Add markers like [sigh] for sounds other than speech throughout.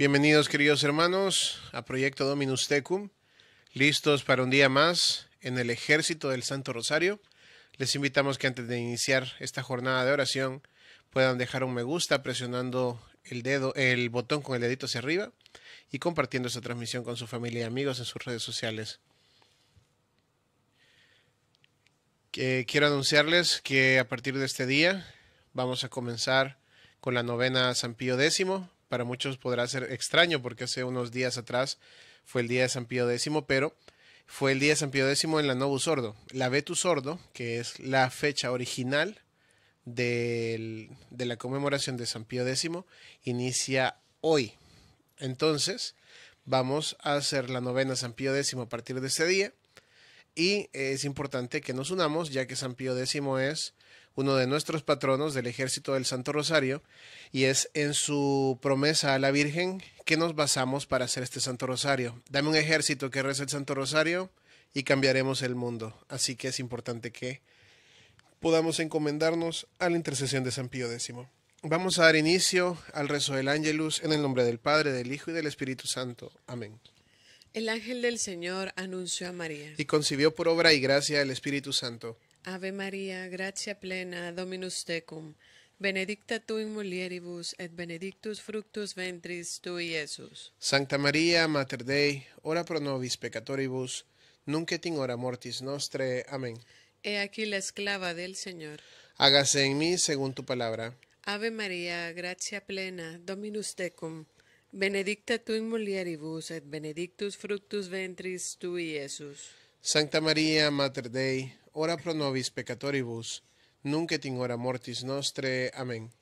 Bienvenidos queridos hermanos a Proyecto Dominus Tecum, listos para un día más en el ejército del Santo Rosario. Les invitamos que antes de iniciar esta jornada de oración puedan dejar un me gusta presionando el dedo, el botón con el dedito hacia arriba y compartiendo esta transmisión con su familia y amigos en sus redes sociales. quiero anunciarles que a partir de este día vamos a comenzar con la novena San Pío X para muchos podrá ser extraño porque hace unos días atrás fue el día de San Pío X, pero fue el día de San Pío X en la Novus Sordo, la Vetus Sordo, que es la fecha original de la conmemoración de San Pío X, inicia hoy. Entonces, vamos a hacer la novena San Pío X a partir de ese día. Y es importante que nos unamos, ya que San Pío X es uno de nuestros patronos del Ejército del Santo Rosario, y es en su promesa a la Virgen que nos basamos para hacer este Santo Rosario. Dame un ejército que reza el Santo Rosario y cambiaremos el mundo. Así que es importante que podamos encomendarnos a la intercesión de San Pío X. Vamos a dar inicio al rezo del Ángelus en el nombre del Padre, del Hijo y del Espíritu Santo. Amén. El ángel del Señor anunció a María. Y concibió por obra y gracia el Espíritu Santo. Ave María, gracia plena, Dominus tecum, benedicta tu in mulieribus et benedictus fructus ventris tu Iesus. Santa María, Mater Dei, ora pro nobis peccatoribus, nunc et hora mortis nostre. Amén. He aquí la esclava del Señor. Hágase en mí según tu palabra. Ave María, gracia plena, Dominus tecum, benedicta tu in mulieribus et benedictus fructus ventris tu Iesus. Santa María, Mater Dei, ora pro nobis peccatoribus, nunc et in hora mortis nostre. Amén.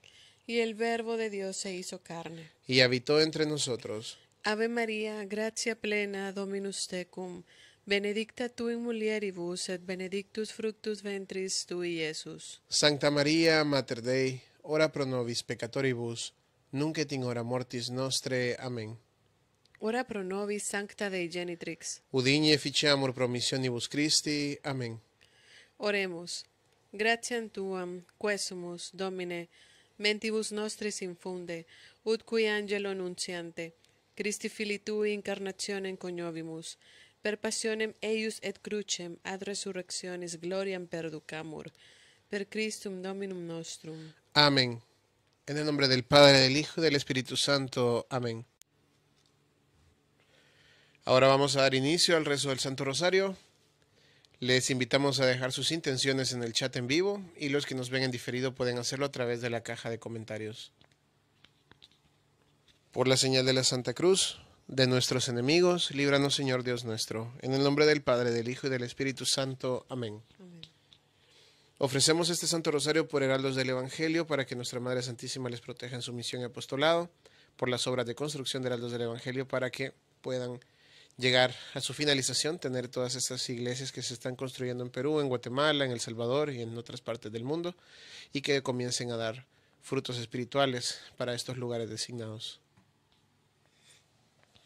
Y el Verbo de Dios se hizo carne. Y habitó entre nosotros. Ave María, gracia plena, Dominus tecum, benedicta tu in mulieribus, et benedictus fructus ventris tui, Jesús. Santa María, Mater Dei, ora pro nobis peccatoribus, nunc et in hora mortis nostre. Amén. Ora pro nobis sancta Dei genitrix. udine ficiamur promissionibus Christi. Amen. Oremus. Gratiam tuam, quesumus, Domine, mentibus nostris infunde, ut cui angelo nunciante, Christi fili tui incarnationem coniovimus, per passionem eius et crucem ad resurrectionis gloriam perducamur, per Christum Dominum nostrum. Amén. En el nombre del Padre, del Hijo y del Espíritu Santo. Amén. Ahora vamos a dar inicio al rezo del Santo Rosario. Les invitamos a dejar sus intenciones en el chat en vivo y los que nos ven en diferido pueden hacerlo a través de la caja de comentarios. Por la señal de la Santa Cruz, de nuestros enemigos, líbranos Señor Dios nuestro. En el nombre del Padre, del Hijo y del Espíritu Santo. Amén. Ofrecemos este Santo Rosario por heraldos del Evangelio para que nuestra Madre Santísima les proteja en su misión y apostolado, por las obras de construcción de heraldos del Evangelio para que puedan llegar a su finalización, tener todas estas iglesias que se están construyendo en Perú, en Guatemala, en El Salvador y en otras partes del mundo, y que comiencen a dar frutos espirituales para estos lugares designados.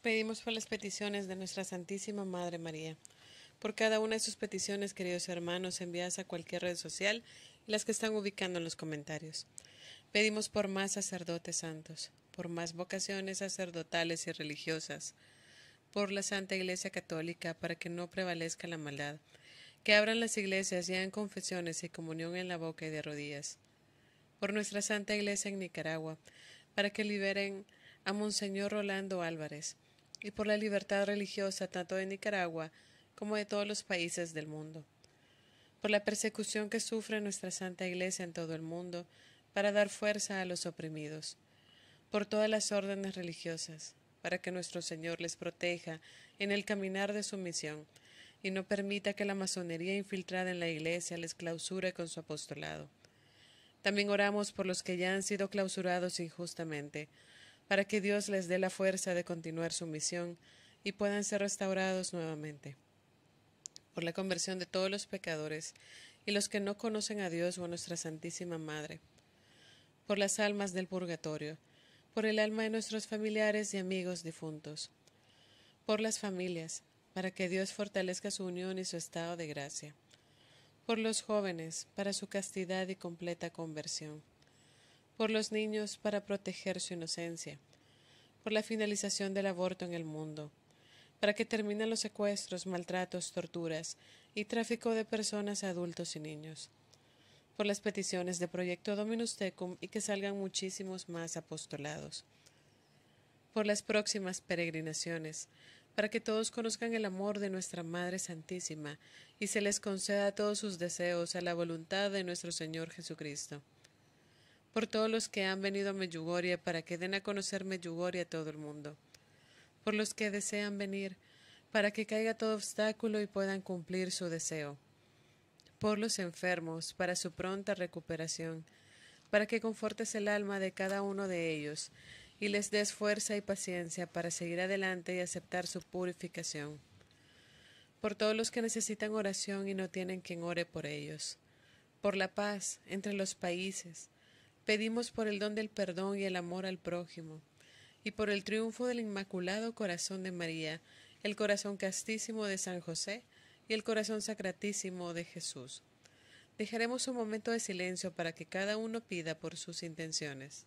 Pedimos por las peticiones de nuestra Santísima Madre María. Por cada una de sus peticiones, queridos hermanos, enviadas a cualquier red social y las que están ubicando en los comentarios. Pedimos por más sacerdotes santos, por más vocaciones sacerdotales y religiosas, por la Santa Iglesia Católica para que no prevalezca la maldad, que abran las iglesias y hagan confesiones y comunión en la boca y de rodillas, por nuestra Santa Iglesia en Nicaragua, para que liberen a Monseñor Rolando Álvarez, y por la libertad religiosa tanto de Nicaragua como de todos los países del mundo, por la persecución que sufre nuestra Santa Iglesia en todo el mundo, para dar fuerza a los oprimidos, por todas las órdenes religiosas, para que nuestro Señor les proteja en el caminar de su misión y no permita que la masonería infiltrada en la Iglesia les clausure con su apostolado. También oramos por los que ya han sido clausurados injustamente, para que Dios les dé la fuerza de continuar su misión y puedan ser restaurados nuevamente. Por la conversión de todos los pecadores y los que no conocen a Dios o a nuestra Santísima Madre. Por las almas del purgatorio, por el alma de nuestros familiares y amigos difuntos, por las familias, para que Dios fortalezca su unión y su estado de gracia, por los jóvenes, para su castidad y completa conversión, por los niños, para proteger su inocencia, por la finalización del aborto en el mundo, para que terminen los secuestros, maltratos, torturas y tráfico de personas, adultos y niños por las peticiones de Proyecto Dominus Tecum y que salgan muchísimos más apostolados. Por las próximas peregrinaciones, para que todos conozcan el amor de nuestra Madre Santísima y se les conceda todos sus deseos a la voluntad de nuestro Señor Jesucristo. Por todos los que han venido a Meyugoria para que den a conocer Meyugoria a todo el mundo. Por los que desean venir, para que caiga todo obstáculo y puedan cumplir su deseo por los enfermos, para su pronta recuperación, para que confortes el alma de cada uno de ellos y les des fuerza y paciencia para seguir adelante y aceptar su purificación. Por todos los que necesitan oración y no tienen quien ore por ellos. Por la paz entre los países. Pedimos por el don del perdón y el amor al prójimo. Y por el triunfo del Inmaculado Corazón de María, el corazón castísimo de San José, el corazón sacratísimo de Jesús. Dejaremos un momento de silencio para que cada uno pida por sus intenciones.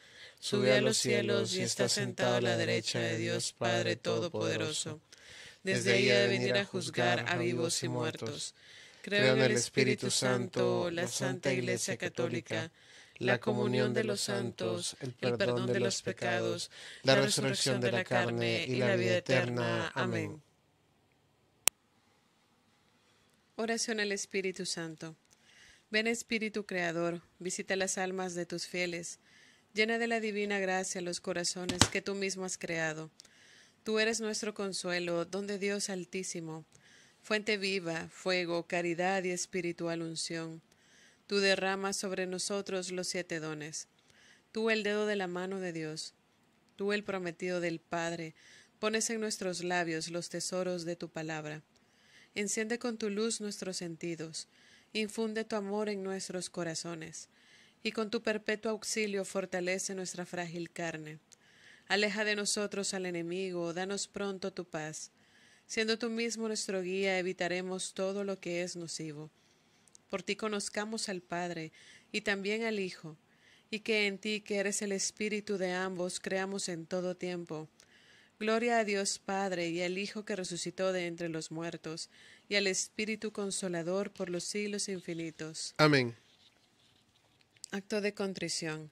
sube a los cielos y está sentado a la derecha de Dios Padre Todopoderoso. Desde ahí ha de venir a juzgar a vivos y muertos. Creo en el Espíritu Santo, la Santa Iglesia Católica, la comunión de los santos, el perdón de los pecados, la resurrección de la carne y la vida eterna. Amén. Oración al Espíritu Santo. Ven Espíritu Creador, visita las almas de tus fieles Llena de la divina gracia los corazones que tú mismo has creado. Tú eres nuestro consuelo, don de Dios altísimo, fuente viva, fuego, caridad y espiritual unción. Tú derramas sobre nosotros los siete dones. Tú el dedo de la mano de Dios. Tú el prometido del Padre, pones en nuestros labios los tesoros de tu palabra. Enciende con tu luz nuestros sentidos, infunde tu amor en nuestros corazones y con tu perpetuo auxilio fortalece nuestra frágil carne. Aleja de nosotros al enemigo, danos pronto tu paz. Siendo tú mismo nuestro guía, evitaremos todo lo que es nocivo. Por ti conozcamos al Padre y también al Hijo, y que en ti, que eres el Espíritu de ambos, creamos en todo tiempo. Gloria a Dios Padre y al Hijo que resucitó de entre los muertos, y al Espíritu Consolador por los siglos infinitos. Amén. Acto de contrición.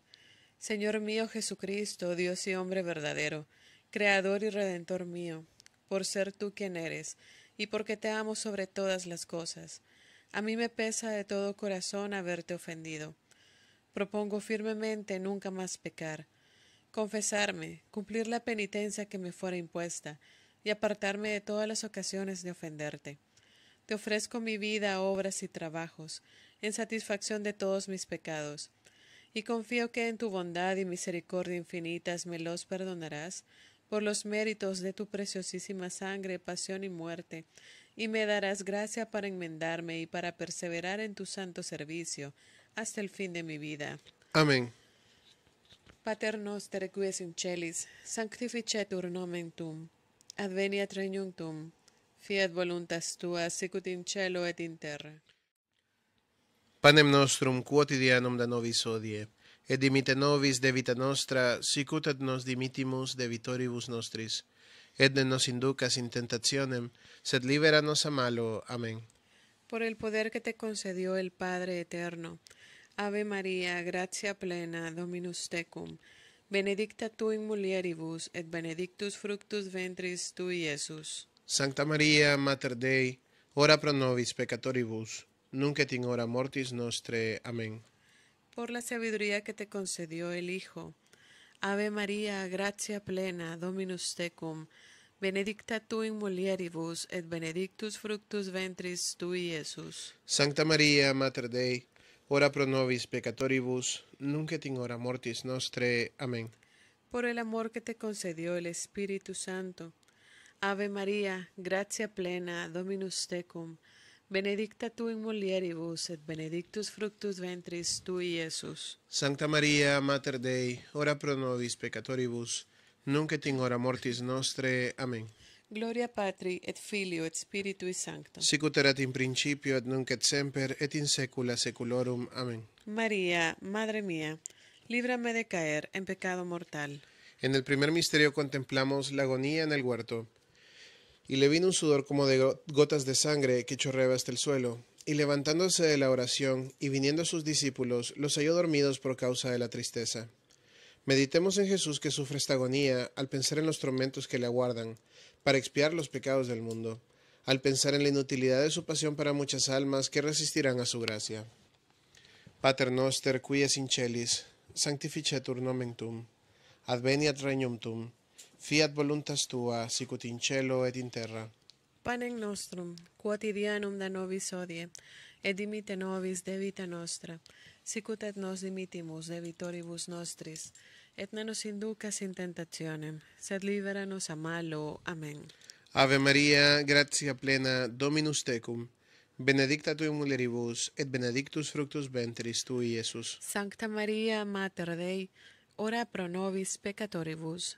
Señor mío Jesucristo, Dios y hombre verdadero, Creador y Redentor mío, por ser tú quien eres, y porque te amo sobre todas las cosas. A mí me pesa de todo corazón haberte ofendido. Propongo firmemente nunca más pecar, confesarme, cumplir la penitencia que me fuera impuesta, y apartarme de todas las ocasiones de ofenderte. Te ofrezco mi vida, obras y trabajos, en satisfacción de todos mis pecados. Y confío que en tu bondad y misericordia infinitas me los perdonarás por los méritos de tu preciosísima sangre, pasión y muerte, y me darás gracia para enmendarme y para perseverar en tu santo servicio hasta el fin de mi vida. Amén. Pater noster quies in celis, sanctificetur nomen tum, adveniat regnum fiat voluntas tua sicut in cielo et in Panem nostrum quotidianum da nobis odie, et dimite nobis debita nostra, sicut nos dimitimus debitoribus nostris, et ne nos inducas in tentationem, sed liberanos a malo. Amén. Por el poder que te concedió el Padre eterno, Ave María, gracia plena, Dominus tecum, benedicta tu in mulieribus, et benedictus fructus ventris tui, Jesús. Santa María, Mater Dei, ora pro nobis peccatoribus, nunca et hora mortis nostre. Amén. Por la sabiduría que te concedió el Hijo. Ave María, gracia plena, Dominus tecum, benedicta tu in mulieribus, et benedictus fructus ventris tui, Jesús. Santa María, Mater Dei, ora pro nobis peccatoribus, Nunca et hora mortis nostre. Amén. Por el amor que te concedió el Espíritu Santo. Ave María, gracia plena, Dominus tecum, Benedicta tu in mulieribus et benedictus fructus ventris tui, Iesus. Santa Maria, Mater Dei, ora pro nobis peccatoribus, nunc et in hora mortis nostre. Amen. Gloria Patri et Filio et Spiritui Sancto. Sicut erat in principio et nunc et semper et in saecula saeculorum. Amen. María, Madre mía, líbrame de caer en pecado mortal. En el primer misterio contemplamos la agonía en el huerto y le vino un sudor como de gotas de sangre que chorreaba hasta el suelo. Y levantándose de la oración y viniendo a sus discípulos, los halló dormidos por causa de la tristeza. Meditemos en Jesús que sufre esta agonía al pensar en los tormentos que le aguardan, para expiar los pecados del mundo, al pensar en la inutilidad de su pasión para muchas almas que resistirán a su gracia. Pater noster, quies in celis, sanctificetur nomen adveniat regnum tum, Fiat voluntas tua, sicut in cielo et in terra. Panem nostrum, quotidianum da nobis odie, et dimite nobis de vita nostra, sicut et nos dimitimus de vitoribus nostris, et ne nos inducas in tentationem, sed libera nos a malo. Amen. Ave Maria, gratia plena, Dominus tecum, benedicta tui mulieribus, et benedictus fructus ventris tui, Iesus. Sancta Maria, Mater Dei, ora pro nobis peccatoribus,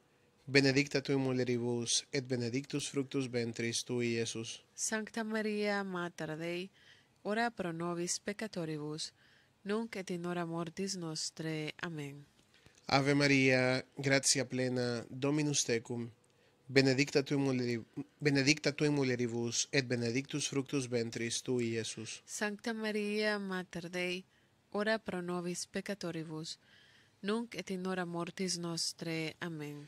benedicta tui mulieribus, et benedictus fructus ventris tui, Iesus. Sancta Maria, Mater Dei, ora pro nobis peccatoribus, nunc et in hora mortis nostre. Amen. Ave Maria, gratia plena, Dominus Tecum, benedicta tui, mulierib benedicta mulieribus, et benedictus fructus ventris tui, Iesus. Sancta Maria, Mater Dei, ora pro nobis peccatoribus, nunc et in hora mortis nostre. Amen.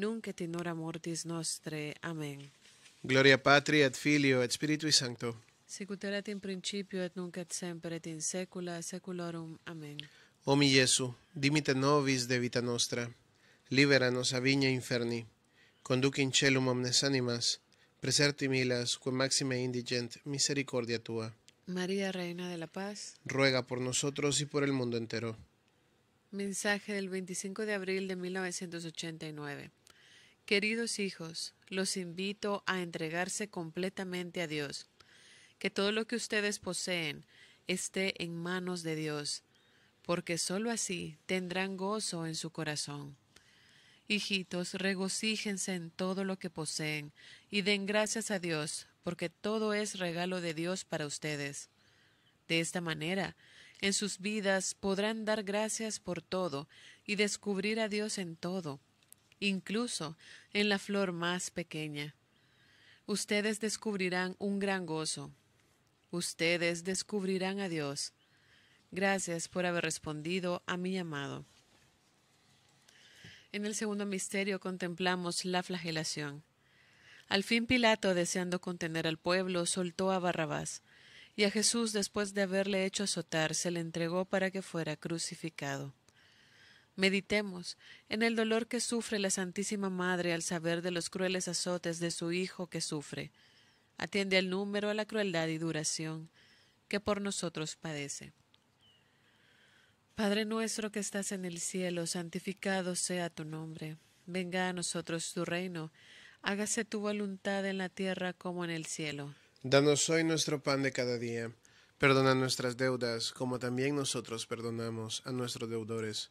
nunca et nora mortis nostre. Amén. Gloria Patri et Filio et Spiritui Sancto. Sicut erat in principio et nunc et semper et in saecula saeculorum. Amén. O mi Jesu, dimite nobis de vita nostra, liberanos a viña inferni, conduc in celum omnes animas, preserti milas, que maxime indigent, misericordia tua. María, Reina de la Paz, ruega por nosotros y por el mundo entero. Mensaje del 25 de abril de 1989. Queridos hijos, los invito a entregarse completamente a Dios, que todo lo que ustedes poseen esté en manos de Dios, porque sólo así tendrán gozo en su corazón. Hijitos, regocíjense en todo lo que poseen y den gracias a Dios, porque todo es regalo de Dios para ustedes. De esta manera, en sus vidas podrán dar gracias por todo y descubrir a Dios en todo incluso en la flor más pequeña. Ustedes descubrirán un gran gozo. Ustedes descubrirán a Dios. Gracias por haber respondido a mi llamado. En el segundo misterio contemplamos la flagelación. Al fin Pilato, deseando contener al pueblo, soltó a Barrabás, y a Jesús, después de haberle hecho azotar, se le entregó para que fuera crucificado. Meditemos en el dolor que sufre la Santísima Madre al saber de los crueles azotes de su Hijo que sufre. Atiende al número a la crueldad y duración que por nosotros padece. Padre nuestro que estás en el cielo, santificado sea tu nombre. Venga a nosotros tu reino. Hágase tu voluntad en la tierra como en el cielo. Danos hoy nuestro pan de cada día. Perdona nuestras deudas, como también nosotros perdonamos a nuestros deudores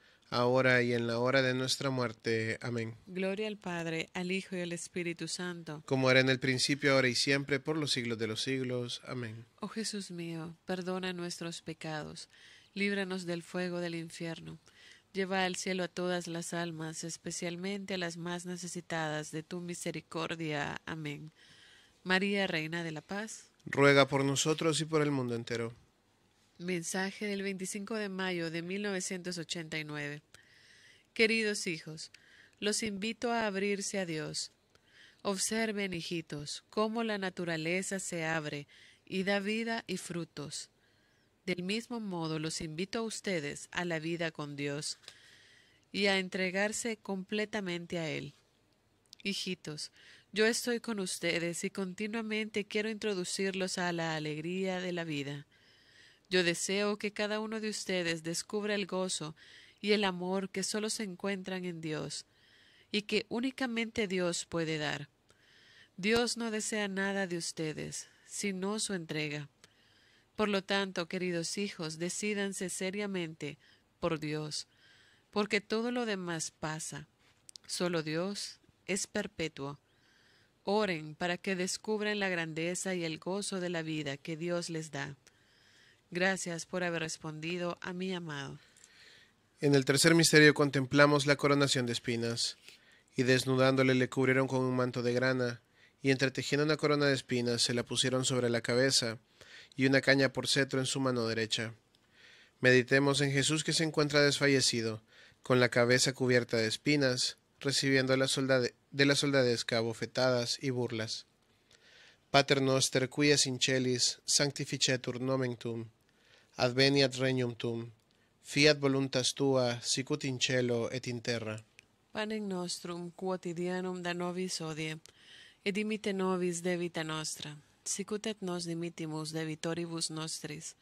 ahora y en la hora de nuestra muerte. Amén. Gloria al Padre, al Hijo y al Espíritu Santo. Como era en el principio, ahora y siempre, por los siglos de los siglos. Amén. Oh Jesús mío, perdona nuestros pecados, líbranos del fuego del infierno. Lleva al cielo a todas las almas, especialmente a las más necesitadas de tu misericordia. Amén. María, Reina de la Paz. Ruega por nosotros y por el mundo entero. Mensaje del 25 de mayo de 1989. Queridos hijos, los invito a abrirse a Dios. Observen, hijitos, cómo la naturaleza se abre y da vida y frutos. Del mismo modo los invito a ustedes a la vida con Dios y a entregarse completamente a Él. Hijitos, yo estoy con ustedes y continuamente quiero introducirlos a la alegría de la vida. Yo deseo que cada uno de ustedes descubra el gozo y el amor que solo se encuentran en Dios y que únicamente Dios puede dar. Dios no desea nada de ustedes, sino su entrega. Por lo tanto, queridos hijos, decídanse seriamente por Dios, porque todo lo demás pasa. Solo Dios es perpetuo. Oren para que descubran la grandeza y el gozo de la vida que Dios les da. Gracias por haber respondido a mi amado. En el tercer misterio contemplamos la coronación de espinas, y desnudándole le cubrieron con un manto de grana, y entretejiendo una corona de espinas se la pusieron sobre la cabeza, y una caña por cetro en su mano derecha. Meditemos en Jesús que se encuentra desfallecido, con la cabeza cubierta de espinas, recibiendo de la soldadesca bofetadas y burlas. Pater noster quia in sanctificetur nomen Adveniat regnum tuum. Fiat voluntas tua, sicut in cielo et in terra. Panem nostrum quotidianum da nobis hodie, et dimitte nobis debita nostra, sicut et nos dimittimus debitoribus nostris.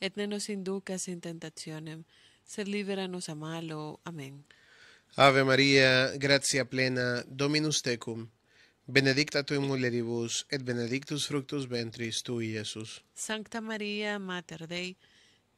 Et ne nos inducas in tentationem, sed libera nos a malo. Amen. Ave Maria, gratia plena, Dominus tecum. Benedicta tu in mulieribus, et benedictus fructus ventris tui, Iesus. Sancta Maria, mater Dei,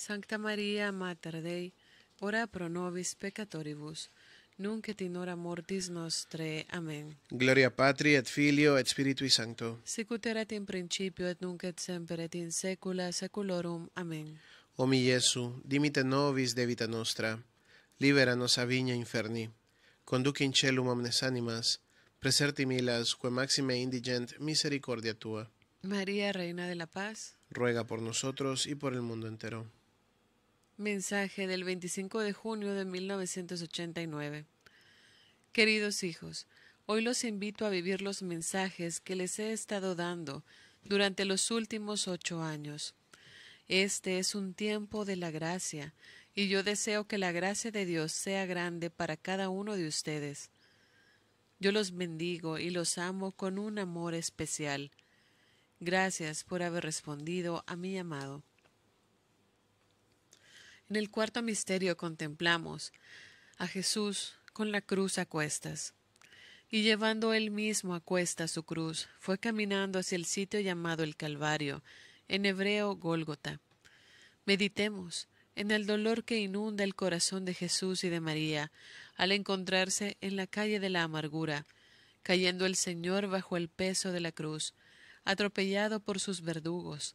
Santa María, Mater Dei, ora pro nobis peccatoribus, nunc et in hora mortis nostre. Amén. Gloria Patri et Filio et Spiritui Sancto. Sicut erat in principio et nunc et semper et in saecula saeculorum. Amén. O mi Jesu, dimite nobis vita nostra, libera nos a viña inferni, conduque in celum omnes animas, preserti milas, que maxime indigent misericordia tua. María, Reina de la Paz, ruega por nosotros y por el mundo entero. Mensaje del 25 de junio de 1989. Queridos hijos, hoy los invito a vivir los mensajes que les he estado dando durante los últimos ocho años. Este es un tiempo de la gracia, y yo deseo que la gracia de Dios sea grande para cada uno de ustedes. Yo los bendigo y los amo con un amor especial. Gracias por haber respondido a mi llamado. En el cuarto misterio contemplamos a Jesús con la cruz a cuestas. Y llevando él mismo a cuestas su cruz, fue caminando hacia el sitio llamado el Calvario, en hebreo Gólgota. Meditemos en el dolor que inunda el corazón de Jesús y de María al encontrarse en la calle de la amargura, cayendo el Señor bajo el peso de la cruz, atropellado por sus verdugos,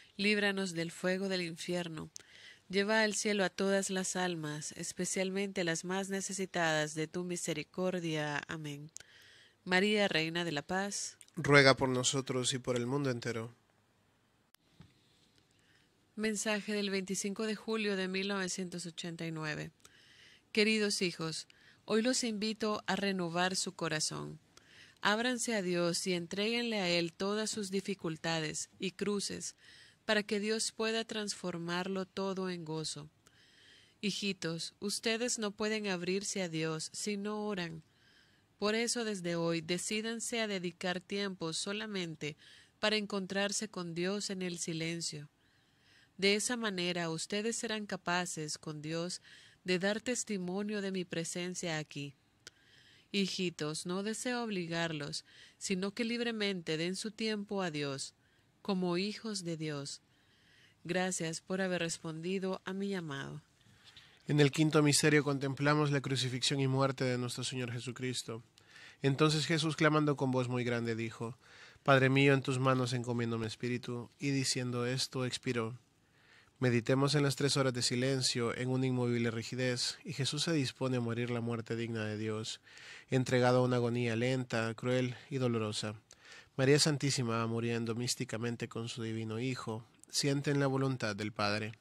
líbranos del fuego del infierno. Lleva al cielo a todas las almas, especialmente las más necesitadas de tu misericordia. Amén. María, Reina de la Paz, ruega por nosotros y por el mundo entero. Mensaje del 25 de julio de 1989. Queridos hijos, hoy los invito a renovar su corazón. Ábranse a Dios y entréguenle a Él todas sus dificultades y cruces para que Dios pueda transformarlo todo en gozo. Hijitos, ustedes no pueden abrirse a Dios si no oran. Por eso desde hoy decídense a dedicar tiempo solamente para encontrarse con Dios en el silencio. De esa manera ustedes serán capaces con Dios de dar testimonio de mi presencia aquí. Hijitos, no deseo obligarlos, sino que libremente den su tiempo a Dios como hijos de Dios. Gracias por haber respondido a mi llamado. En el quinto misterio contemplamos la crucifixión y muerte de nuestro Señor Jesucristo. Entonces Jesús, clamando con voz muy grande, dijo, Padre mío, en tus manos encomiendo mi espíritu, y diciendo esto, expiró. Meditemos en las tres horas de silencio, en una inmovible rigidez, y Jesús se dispone a morir la muerte digna de Dios, entregado a una agonía lenta, cruel y dolorosa. María Santísima muriendo místicamente con su divino Hijo, siente en la voluntad del Padre.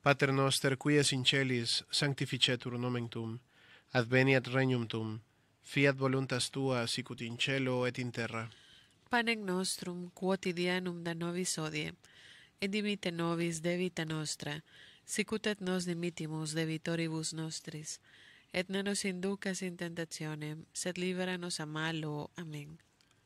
Pater noster, quia in celis, sanctificetur nomen tum, adveniat regnum fiat voluntas tua, sicut in cielo et in terra. Panem nostrum quotidianum da nobis odie, et nobis debita nostra, sicut et nos dimitimus debitoribus nostris, et ne nos inducas in tentationem, sed libera nos a malo. Amén.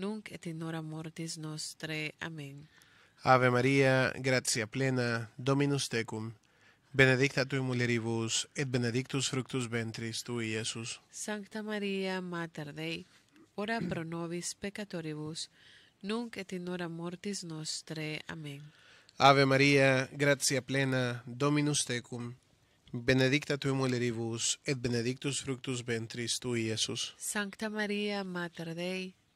nunc et in hora mortis nostre. Amén. Ave María, gracia plena, Dominus tecum, benedicta tu in mulieribus, et benedictus fructus ventris tu Iesus. Santa María, Mater Dei, ora pro nobis peccatoribus, nunc et in hora mortis nostre. Amén. Ave María, gracia plena, Dominus tecum, benedicta tu in mulieribus, et benedictus fructus ventris tu Iesus. Santa María, Mater Dei,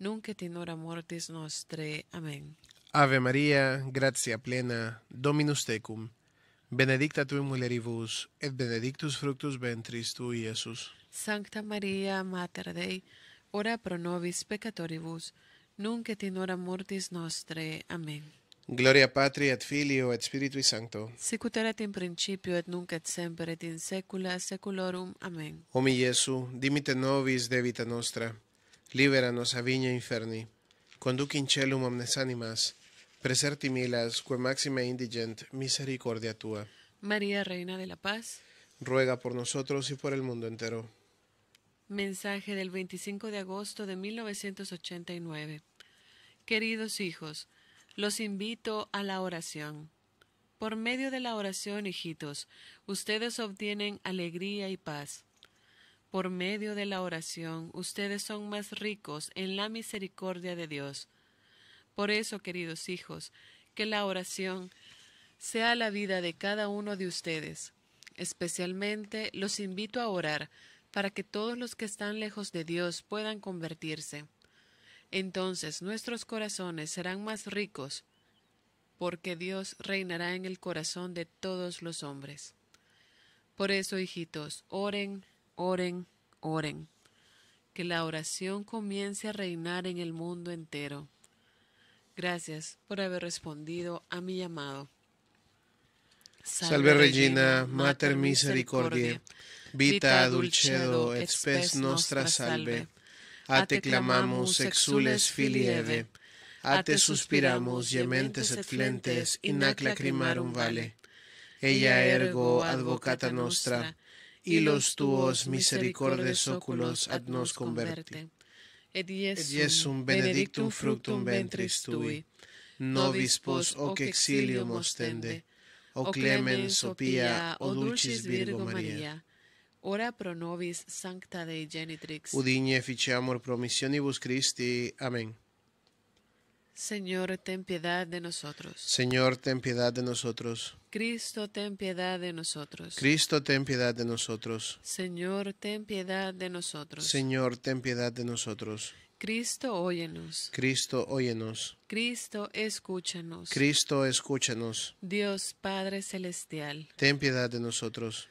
nunc et in hora mortis nostre. Amen. Ave Maria, gratia plena, Dominus tecum, benedicta tui mulieribus, et benedictus fructus ventris tui, Iesus. Sancta Maria, Mater Dei, ora pro nobis peccatoribus, nunc et in hora mortis nostre. Amen. Gloria Patri et Filio et Spiritui Sancto. Sicut erat in principio et nunc et semper et in saecula saeculorum. Amen. Omni Iesu, dimite nobis debita nostra. Líberanos a viña inferni, conduc in celum omnes animas, preserti milas, que máxima indigent, misericordia tua. María, Reina de la Paz, ruega por nosotros y por el mundo entero. Mensaje del 25 de agosto de 1989. Queridos hijos, los invito a la oración. Por medio de la oración, hijitos, ustedes obtienen alegría y paz. Por medio de la oración, ustedes son más ricos en la misericordia de Dios. Por eso, queridos hijos, que la oración sea la vida de cada uno de ustedes. Especialmente los invito a orar para que todos los que están lejos de Dios puedan convertirse. Entonces nuestros corazones serán más ricos, porque Dios reinará en el corazón de todos los hombres. Por eso, hijitos, oren oren, oren. Que la oración comience a reinar en el mundo entero. Gracias por haber respondido a mi llamado. Salve, Regina, Mater Misericordia, vita dulcedo et spes nostra salve. A te clamamos exules filieve, a te suspiramos yementes et flentes in lacrimarum vale. Ella ergo advocata nostra, y los tuos misericordios oculos ad nos converte. Et benedictum fructum ventris tui, nobis pos oh hoc exilium ostende, o oh oh clemens, o o dulcis Virgo Maria. Ora pro nobis sancta Dei genitrix. Udine ficiamur promissionibus Christi. Amen. Señor, ten piedad de nosotros. Señor, ten piedad de nosotros. Cristo, ten piedad de nosotros. Cristo, ten piedad de nosotros. Señor, ten piedad de nosotros. Señor, ten piedad de nosotros. Cristo, óyenos. Cristo, óyenos. Cristo, escúchanos. Cristo, escúchanos. Dios Padre Celestial. Ten piedad de nosotros.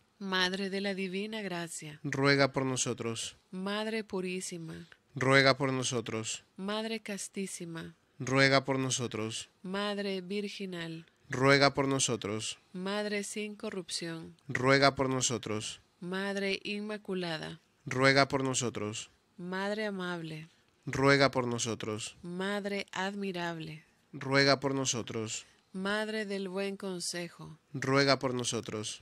Madre de la Divina Gracia, ruega por nosotros. Madre Purísima, ruega por nosotros. Madre Castísima, ruega por nosotros. Madre Virginal, ruega por nosotros. Madre sin corrupción, ruega por nosotros. Madre Inmaculada, ruega por nosotros. Madre Amable, ruega por nosotros. Madre Admirable, ruega por nosotros. Madre del Buen Consejo, ruega por nosotros.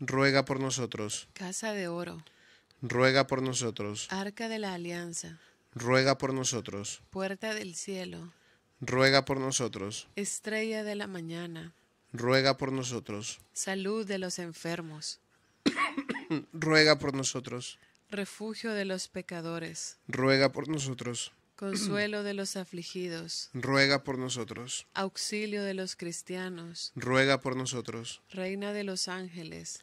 ruega por nosotros. Casa de oro, ruega por nosotros. Arca de la Alianza, ruega por nosotros. Puerta del cielo, ruega por nosotros. Estrella de la mañana, ruega por nosotros. Salud de los enfermos, [coughs] ruega por nosotros. Refugio de los pecadores, ruega por nosotros. [coughs] Consuelo de los afligidos. Ruega por nosotros. Auxilio de los cristianos. Ruega por nosotros. Reina de los ángeles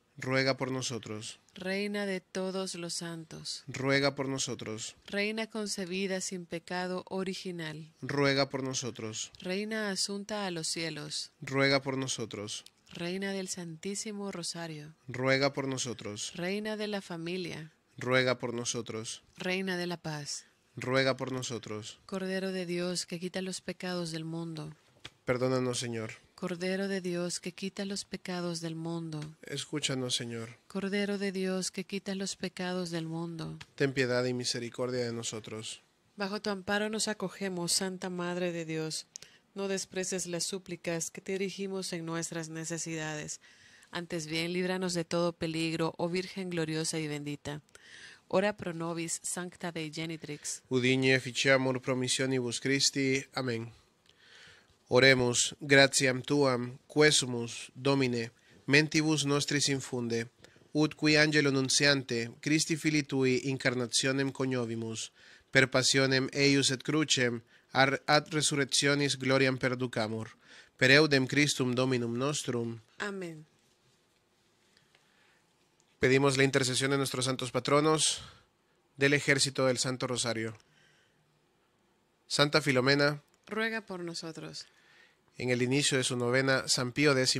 ruega por nosotros. Reina de todos los santos, ruega por nosotros. Reina concebida sin pecado original, ruega por nosotros. Reina asunta a los cielos, ruega por nosotros. Reina del Santísimo Rosario, ruega por nosotros. Reina de la familia, ruega por nosotros. Reina de la paz, ruega por nosotros. Cordero de Dios que quita los pecados del mundo, perdónanos Señor. Cordero de Dios que quita los pecados del mundo. Escúchanos, Señor. Cordero de Dios que quita los pecados del mundo. Ten piedad y misericordia de nosotros. Bajo tu amparo nos acogemos, Santa Madre de Dios. No despreces las súplicas que te dirigimos en nuestras necesidades. Antes bien, líbranos de todo peligro, oh Virgen gloriosa y bendita. Ora pro nobis, sancta Dei genitrix. Udine, fichiamur promissionibus Christi. Amén. Oremos, gratiam tuam, quesumus, Domine, mentibus nostris infunde, ut qui angelo nunciante, Christi fili tui incarnationem coniovimus, per passionem eius et crucem, ad resurrectionis gloriam perducamur. Per eudem Christum Dominum nostrum. Amén. Pedimos la intercesión de nuestros santos patronos, del ejército del Santo Rosario. Santa Filomena, ruega por nosotros en el inicio de su novena, San Pío X.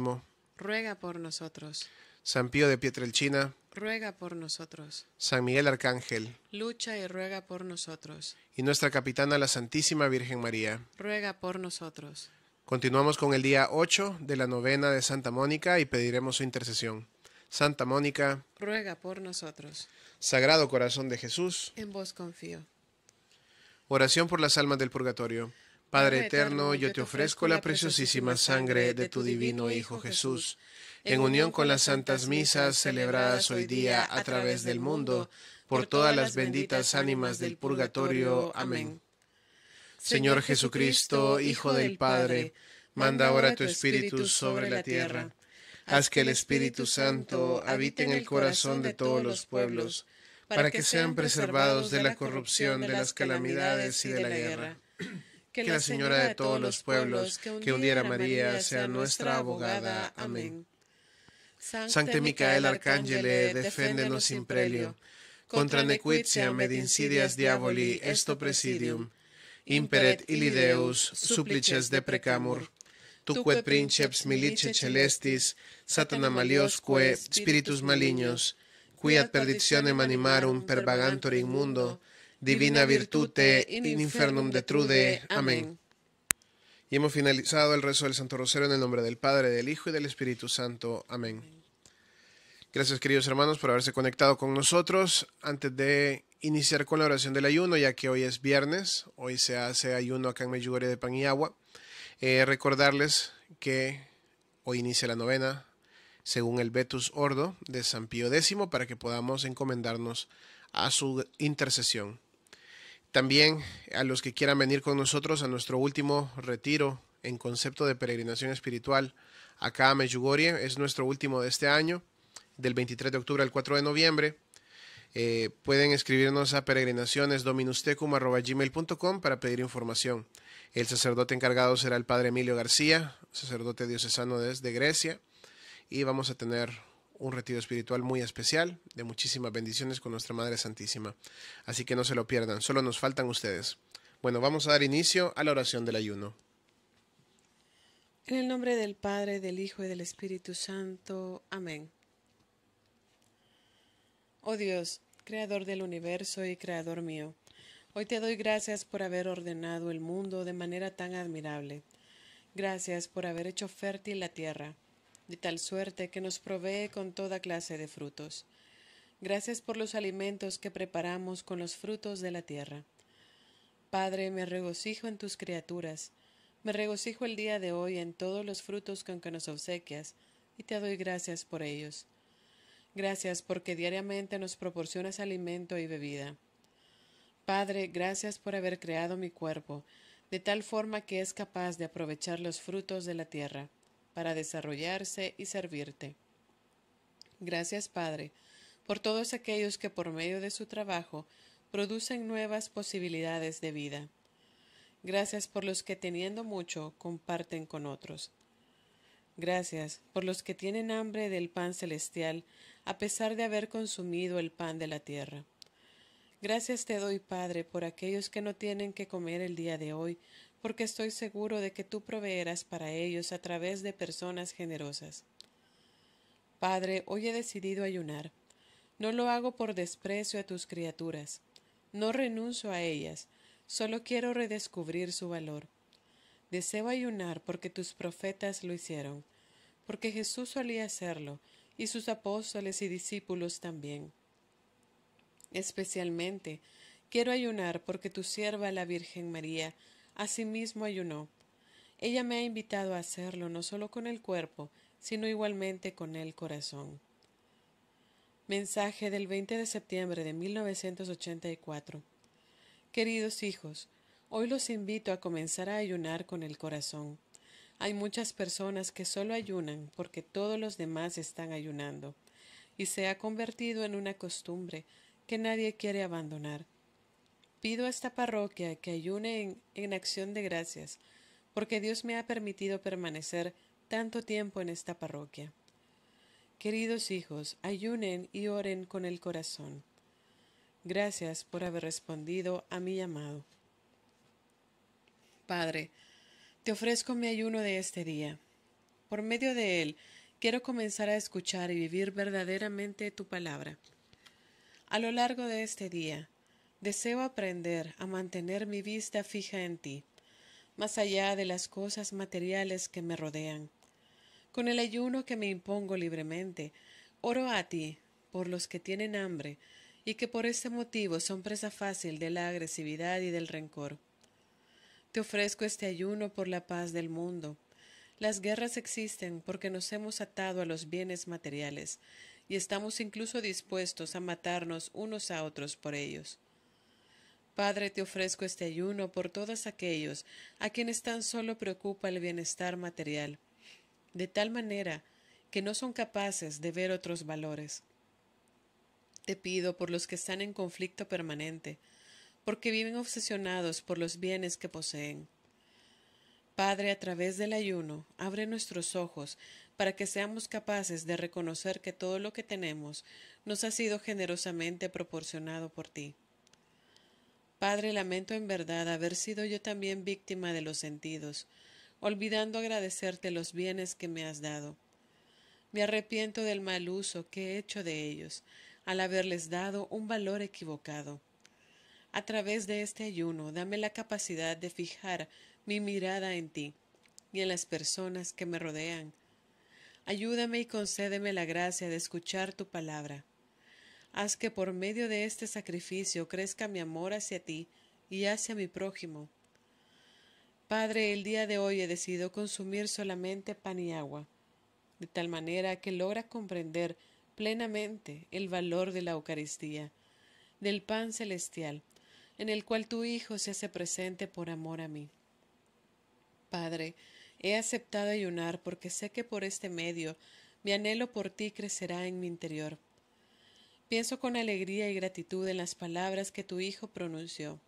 Ruega por nosotros. San Pío de Pietrelchina. Ruega por nosotros. San Miguel Arcángel. Lucha y ruega por nosotros. Y nuestra capitana, la Santísima Virgen María. Ruega por nosotros. Continuamos con el día 8 de la novena de Santa Mónica y pediremos su intercesión. Santa Mónica. Ruega por nosotros. Sagrado Corazón de Jesús. En vos confío. Oración por las almas del purgatorio. Padre eterno, yo te ofrezco la preciosísima sangre de tu divino Hijo Jesús, en unión con las santas misas celebradas hoy día a través del mundo, por todas las benditas ánimas del purgatorio. Amén. Señor Jesucristo, Hijo del Padre, manda ahora tu Espíritu sobre la tierra. Haz que el Espíritu Santo habite en el corazón de todos los pueblos, para que sean preservados de la corrupción, de las calamidades y de la guerra que, la señora, de todos los pueblos, que un día María, sea nuestra abogada. Amén. Sancte Micael Arcángel, eh, deféndenos sin prelio. Contra nequitia, med insidias diaboli esto presidium. Imperet ilideus, supplices de Tu Tuque princeps milice celestis, satana maliosque, spiritus malignos, qui ad perditionem animarum per vagantor in mundo, divina virtute in infernum detrude. Amén. Y hemos finalizado el rezo del Santo Rosario en el nombre del Padre, del Hijo y del Espíritu Santo. Amén. Gracias, queridos hermanos, por haberse conectado con nosotros. Antes de iniciar con la oración del ayuno, ya que hoy es viernes, hoy se hace ayuno acá en Medjugorje de Pan y Agua, eh, recordarles que hoy inicia la novena según el vetus Ordo de San Pío X para que podamos encomendarnos a su intercesión. También a los que quieran venir con nosotros a nuestro último retiro en concepto de peregrinación espiritual acá a Medjugorje, es nuestro último de este año, del 23 de octubre al 4 de noviembre. Eh, pueden escribirnos a peregrinacionesdominustecum.com para pedir información. El sacerdote encargado será el padre Emilio García, sacerdote diocesano desde Grecia, y vamos a tener un retiro espiritual muy especial, de muchísimas bendiciones con nuestra Madre Santísima. Así que no se lo pierdan, solo nos faltan ustedes. Bueno, vamos a dar inicio a la oración del ayuno. En el nombre del Padre, del Hijo y del Espíritu Santo. Amén. Oh Dios, Creador del universo y Creador mío, hoy te doy gracias por haber ordenado el mundo de manera tan admirable. Gracias por haber hecho fértil la tierra de tal suerte que nos provee con toda clase de frutos. Gracias por los alimentos que preparamos con los frutos de la tierra. Padre, me regocijo en tus criaturas, me regocijo el día de hoy en todos los frutos con que nos obsequias, y te doy gracias por ellos. Gracias porque diariamente nos proporcionas alimento y bebida. Padre, gracias por haber creado mi cuerpo, de tal forma que es capaz de aprovechar los frutos de la tierra para desarrollarse y servirte. Gracias, Padre, por todos aquellos que por medio de su trabajo producen nuevas posibilidades de vida. Gracias por los que teniendo mucho comparten con otros. Gracias por los que tienen hambre del pan celestial, a pesar de haber consumido el pan de la tierra. Gracias te doy, Padre, por aquellos que no tienen que comer el día de hoy, porque estoy seguro de que tú proveerás para ellos a través de personas generosas. Padre, hoy he decidido ayunar. No lo hago por desprecio a tus criaturas. No renuncio a ellas, solo quiero redescubrir su valor. Deseo ayunar porque tus profetas lo hicieron, porque Jesús solía hacerlo, y sus apóstoles y discípulos también. Especialmente, quiero ayunar porque tu sierva la Virgen María Asimismo ayunó. Ella me ha invitado a hacerlo no solo con el cuerpo, sino igualmente con el corazón. Mensaje del 20 de septiembre de 1984. Queridos hijos, hoy los invito a comenzar a ayunar con el corazón. Hay muchas personas que solo ayunan porque todos los demás están ayunando, y se ha convertido en una costumbre que nadie quiere abandonar. Pido a esta parroquia que ayune en, acción de gracias, porque Dios me ha permitido permanecer tanto tiempo en esta parroquia. Queridos hijos, ayunen y oren con el corazón. Gracias por haber respondido a mi llamado. Padre, te ofrezco mi ayuno de este día. Por medio de él, quiero comenzar a escuchar y vivir verdaderamente tu palabra. A lo largo de este día, Deseo aprender a mantener mi vista fija en ti, más allá de las cosas materiales que me rodean. Con el ayuno que me impongo libremente, oro a ti por los que tienen hambre y que por este motivo son presa fácil de la agresividad y del rencor. Te ofrezco este ayuno por la paz del mundo. Las guerras existen porque nos hemos atado a los bienes materiales y estamos incluso dispuestos a matarnos unos a otros por ellos. Padre, te ofrezco este ayuno por todos aquellos a quienes tan solo preocupa el bienestar material, de tal manera que no son capaces de ver otros valores. Te pido por los que están en conflicto permanente, porque viven obsesionados por los bienes que poseen. Padre, a través del ayuno, abre nuestros ojos para que seamos capaces de reconocer que todo lo que tenemos nos ha sido generosamente proporcionado por ti. Padre, lamento en verdad haber sido yo también víctima de los sentidos, olvidando agradecerte los bienes que me has dado. Me arrepiento del mal uso que he hecho de ellos, al haberles dado un valor equivocado. A través de este ayuno, dame la capacidad de fijar mi mirada en ti y en las personas que me rodean. Ayúdame y concédeme la gracia de escuchar tu palabra. Haz que por medio de este sacrificio crezca mi amor hacia ti y hacia mi prójimo. Padre, el día de hoy he decidido consumir solamente pan y agua, de tal manera que logra comprender plenamente el valor de la Eucaristía, del pan celestial, en el cual tu Hijo se hace presente por amor a mí. Padre, he aceptado ayunar porque sé que por este medio mi anhelo por ti crecerá en mi interior. Pienso con alegría y gratitud en las palabras que tu Hijo pronunció.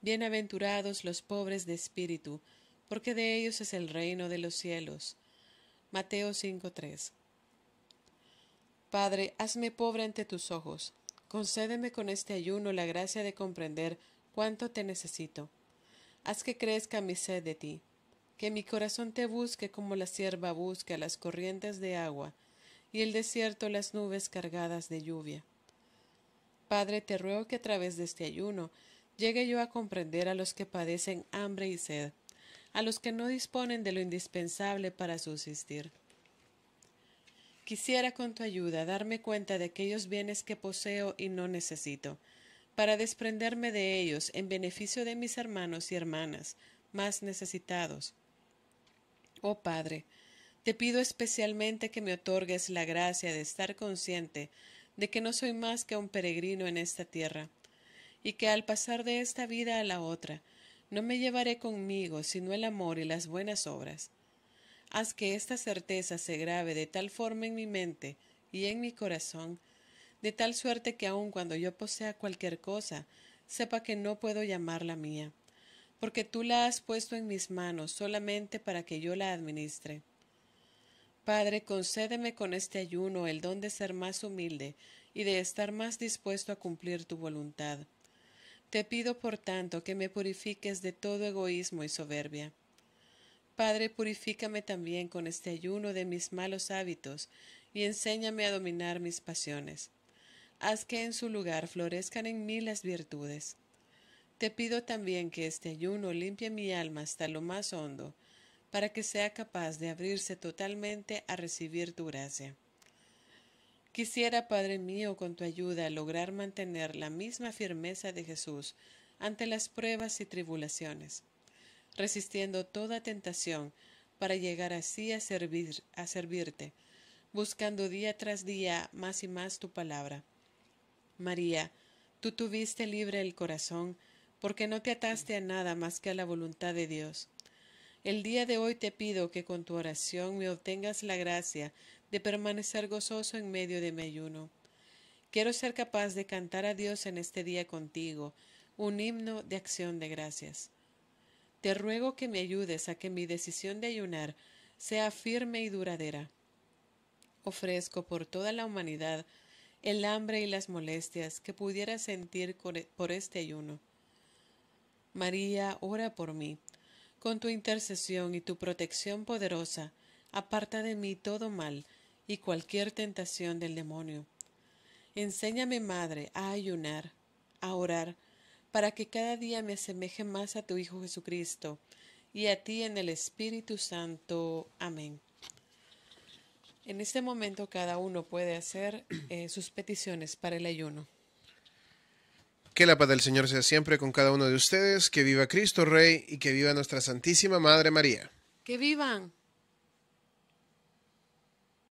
Bienaventurados los pobres de espíritu, porque de ellos es el reino de los cielos. Mateo 5:3 Padre, hazme pobre ante tus ojos. Concédeme con este ayuno la gracia de comprender cuánto te necesito. Haz que crezca mi sed de ti, que mi corazón te busque como la sierva busca las corrientes de agua, y el desierto las nubes cargadas de lluvia. Padre, te ruego que a través de este ayuno llegue yo a comprender a los que padecen hambre y sed, a los que no disponen de lo indispensable para subsistir. Quisiera con tu ayuda darme cuenta de aquellos bienes que poseo y no necesito, para desprenderme de ellos en beneficio de mis hermanos y hermanas más necesitados. Oh Padre, te pido especialmente que me otorgues la gracia de estar consciente de que no soy más que un peregrino en esta tierra, y que al pasar de esta vida a la otra, no me llevaré conmigo sino el amor y las buenas obras. Haz que esta certeza se grave de tal forma en mi mente y en mi corazón, de tal suerte que aun cuando yo posea cualquier cosa, sepa que no puedo llamarla mía, porque tú la has puesto en mis manos solamente para que yo la administre. Padre, concédeme con este ayuno el don de ser más humilde y de estar más dispuesto a cumplir tu voluntad. Te pido, por tanto, que me purifiques de todo egoísmo y soberbia. Padre, purifícame también con este ayuno de mis malos hábitos y enséñame a dominar mis pasiones. Haz que en su lugar florezcan en mí las virtudes. Te pido también que este ayuno limpie mi alma hasta lo más hondo, para que sea capaz de abrirse totalmente a recibir tu gracia. Quisiera, Padre mío, con tu ayuda lograr mantener la misma firmeza de Jesús ante las pruebas y tribulaciones, resistiendo toda tentación para llegar así a, servir, a servirte, buscando día tras día más y más tu palabra. María, tú tuviste libre el corazón, porque no te ataste a nada más que a la voluntad de Dios. El día de hoy te pido que con tu oración me obtengas la gracia de permanecer gozoso en medio de mi ayuno. Quiero ser capaz de cantar a Dios en este día contigo, un himno de acción de gracias. Te ruego que me ayudes a que mi decisión de ayunar sea firme y duradera. Ofrezco por toda la humanidad el hambre y las molestias que pudiera sentir e, por este ayuno. María, ora por mí con tu intercesión y tu protección poderosa, aparta de mí todo mal y cualquier tentación del demonio. Enséñame, Madre, a ayunar, a orar, para que cada día me asemeje más a tu Hijo Jesucristo, y a ti en el Espíritu Santo. Amén. En este momento cada uno puede hacer eh, sus peticiones para el ayuno. Que la paz del Señor sea siempre con cada uno de ustedes, que viva Cristo Rey y que viva nuestra Santísima Madre María. Que vivan.